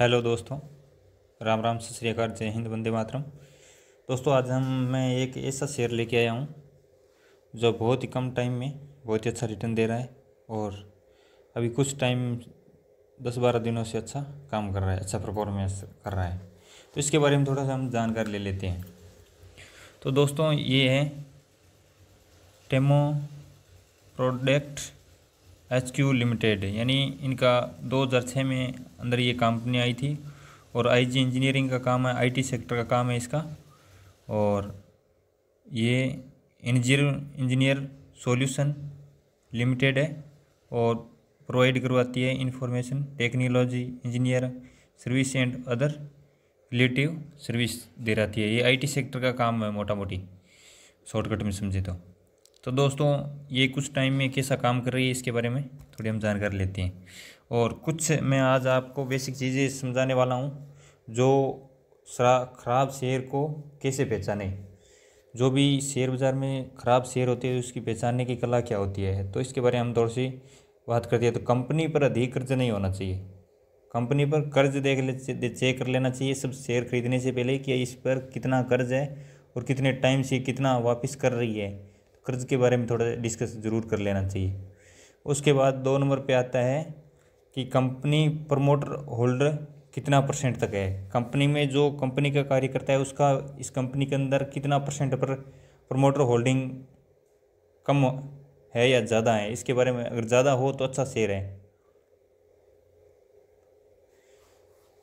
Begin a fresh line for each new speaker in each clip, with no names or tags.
Hello दोस्तों राम राम सत श्रीकाल जय हिंद वंदे मातरम दोस्तों आज हम मैं एक ऐसा शेयर लेके आया हूँ जो बहुत ही कम टाइम में बहुत ही अच्छा रिटर्न दे रहा है और अभी कुछ टाइम दस बारह दिनों से अच्छा काम कर रहा है अच्छा परफॉर्मेंस कर रहा है तो इसके बारे में थोड़ा सा हम जानकारी ले लेते हैं तो दोस्तों ये है टेमो प्रोडक्ट एच क्यू लिमिटेड यानी इनका 2006 में अंदर ये कंपनी आई थी और आईजी इंजीनियरिंग का काम है आईटी सेक्टर का काम है इसका और ये इंजीनियर इंजीनियर सॉल्यूशन लिमिटेड है और प्रोवाइड करवाती है information technology engineer service and other relative service दे रहती है ये आईटी सेक्टर का काम है मोटा मोटी शॉर्टकट में समझे तो तो दोस्तों ये कुछ टाइम में कैसा काम कर रही है इसके बारे में थोड़ी हम जानकारी लेते हैं और कुछ मैं आज आपको बेसिक चीज़ें समझाने वाला हूँ जो ख़राब शेयर को कैसे पहचाने जो भी शेयर बाज़ार में ख़राब शेयर होते हैं उसकी पहचानने की कला क्या होती है तो इसके बारे में हम थोड़ी सी बात करते हैं तो कंपनी पर अधिक कर्ज नहीं होना चाहिए कंपनी पर कर्ज देख ले चेक कर लेना चाहिए सब शेयर खरीदने से पहले कि इस पर कितना कर्ज है और कितने टाइम से कितना वापस कर रही है कर्ज के बारे में थोड़ा डिस्कस ज़रूर कर लेना चाहिए उसके बाद दो नंबर पे आता है कि कंपनी प्रमोटर होल्डर कितना परसेंट तक है कंपनी में जो कंपनी का कार्य करता है उसका इस कंपनी के अंदर कितना परसेंट पर प्रमोटर होल्डिंग कम है या ज़्यादा है इसके बारे में अगर ज़्यादा हो तो अच्छा शेयर है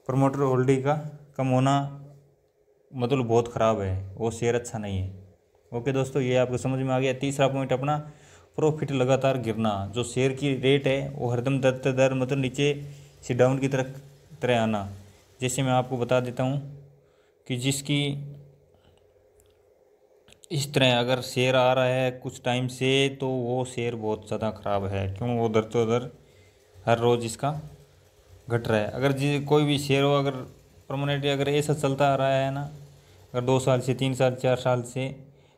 प्रमोटर होल्डिंग का कम होना मतलब बहुत ख़राब है वो शेयर अच्छा नहीं है ओके दोस्तों ये आपको समझ में आ गया तीसरा पॉइंट अपना प्रॉफिट लगातार गिरना जो शेयर की रेट है वो हरदम दर दर मतलब नीचे से डाउन की तरफ तरह आना जैसे मैं आपको बता देता हूँ कि जिसकी इस तरह अगर शेयर आ रहा है कुछ टाइम से तो वो शेयर बहुत ज़्यादा ख़राब है क्यों वो दर तो दर हर रोज़ इसका घट रहा है अगर जिस कोई भी शेयर हो अगर परमानेंटली अगर ऐसा चलता आ रहा है ना अगर दो साल से तीन साल चार साल से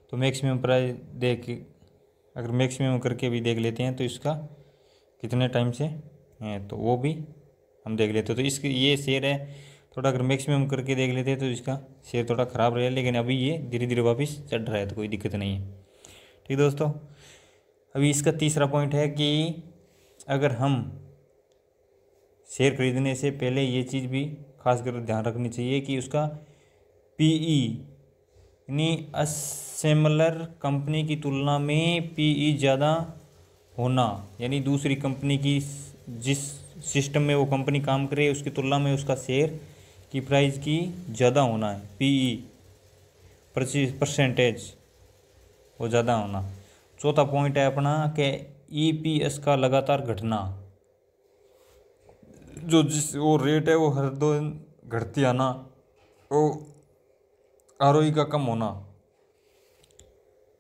तो मैक्सिमम प्राइस देख अगर मैक्सिमम करके भी देख लेते हैं तो इसका कितने टाइम से है तो वो भी हम देख लेते हैं तो इसके ये शेयर है थोड़ा अगर मैक्सिमम करके देख लेते हैं तो इसका शेयर थोड़ा ख़राब रहेगा लेकिन अभी ये धीरे धीरे वापस चढ़ रहा है तो कोई दिक्कत नहीं है ठीक दोस्तों अभी इसका तीसरा पॉइंट है कि अगर हम शेयर खरीदने से पहले ये चीज़ भी खास कर ध्यान रखनी चाहिए कि उसका ई यानी असेमलर कंपनी की तुलना में पीई e ज़्यादा होना यानी दूसरी कंपनी की जिस सिस्टम में वो कंपनी काम करे उसकी तुलना में उसका शेयर की प्राइस की ज़्यादा होना है पीई ई परसेंटेज वो ज़्यादा होना चौथा पॉइंट है अपना कि ईपीएस e का लगातार घटना जो जिस वो रेट है वो हर दो घटती आना वो आर का कम होना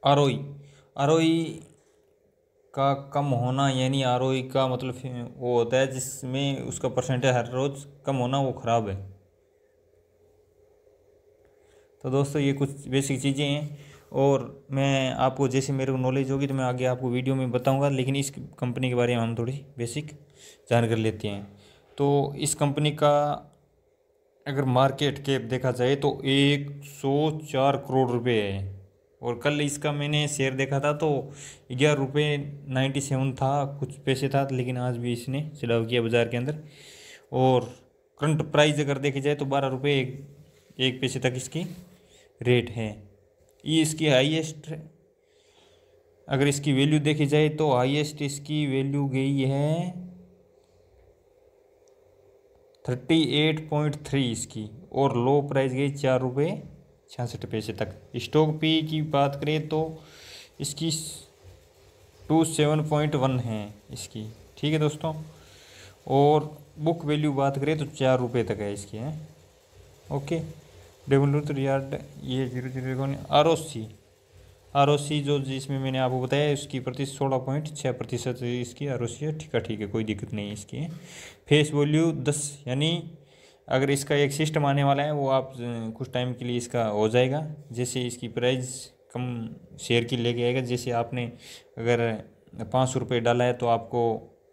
आर आर का कम होना यानी आर का मतलब वो होता है जिसमें उसका परसेंटेज हर रोज़ कम होना वो ख़राब है तो दोस्तों ये कुछ बेसिक चीज़ें हैं और मैं आपको जैसे मेरे को नॉलेज होगी तो मैं आगे आपको वीडियो में बताऊंगा लेकिन इस कंपनी के बारे में हम थोड़ी बेसिक जानकारी लेते हैं तो इस कंपनी का अगर मार्केट कैप देखा जाए तो 104 करोड़ रुपए है और कल इसका मैंने शेयर देखा था तो ग्यारह रुपये नाइन्टी सेवन था कुछ पैसे था लेकिन आज भी इसने चढ़ाव किया बाज़ार के अंदर और करंट प्राइस अगर देखी जाए तो बारह रुपये एक, एक पैसे तक इसकी रेट है ये इसकी हाईएस्ट अगर इसकी वैल्यू देखी जाए तो हाईएस्ट इसकी वैल्यू गई है थर्टी एट पॉइंट थ्री इसकी और लो प्राइस गई चार रुपये छियासठ पैसे तक स्टॉक पी की बात करें तो इसकी टू सेवन पॉइंट वन है इसकी ठीक है दोस्तों और बुक वैल्यू बात करें तो चार रुपये तक है इसकी है ओके डेवलूत यार्ड ये zero zero R O C R जो जिसमें मैंने आपको बताया उसकी प्रति सोलह पॉइंट छः प्रतिशत इसकी आर है ठीक है ठीक है कोई दिक्कत नहीं इसकी फेस वॉल्यू दस यानी अगर इसका एक सिस्टम आने वाला है वो आप कुछ टाइम के लिए इसका हो जाएगा जैसे इसकी प्राइस कम शेयर की लेके आएगा जैसे आपने अगर पाँच सौ रुपये डाला है तो आपको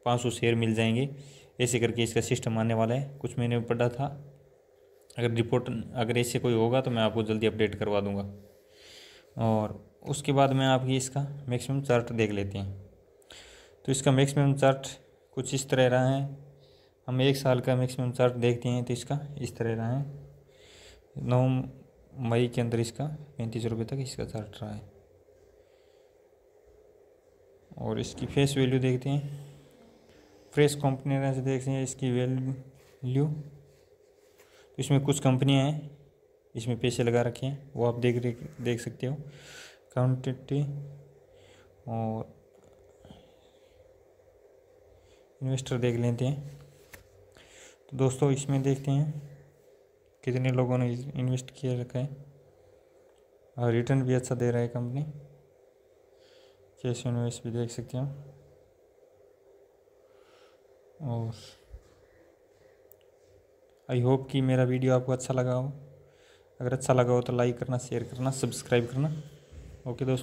पाँच सौ शेयर मिल जाएंगे ऐसे करके इसका सिस्टम आने वाला है कुछ मैंने पढ़ा था अगर रिपोर्ट अगर ऐसे कोई होगा तो मैं आपको जल्दी अपडेट करवा दूँगा और उसके बाद में आपकी इसका मैक्सिमम चार्ट देख लेते हैं तो इसका मैक्सिमम चार्ट कुछ इस तरह रहा है हम एक साल का मैक्सिमम चार्ट देखते हैं तो इसका इस तरह रहा है नौ मई के अंदर इसका पैंतीस रुपये तक इसका चार्ट रहा है और इसकी फेस वैल्यू देखते हैं फ्रेश रहने से देखते हैं इसकी वैल्यू तो इसमें कुछ कंपनियाँ हैं इसमें पैसे लगा रखे हैं वो आप देख देख सकते हो क्वान्टिटी और इन्वेस्टर देख लेते हैं तो दोस्तों इसमें देखते हैं कितने लोगों ने इन्वेस्ट किया रखा है और रिटर्न भी अच्छा दे रहा है कंपनी कैश इन्वेस्ट भी देख सकते हैं और आई होप कि मेरा वीडियो आपको अच्छा लगा हो अगर अच्छा लगा हो तो लाइक करना शेयर करना सब्सक्राइब करना ok, dos.